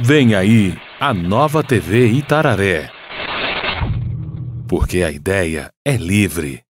Vem aí a nova TV Itararé. Porque a ideia é livre.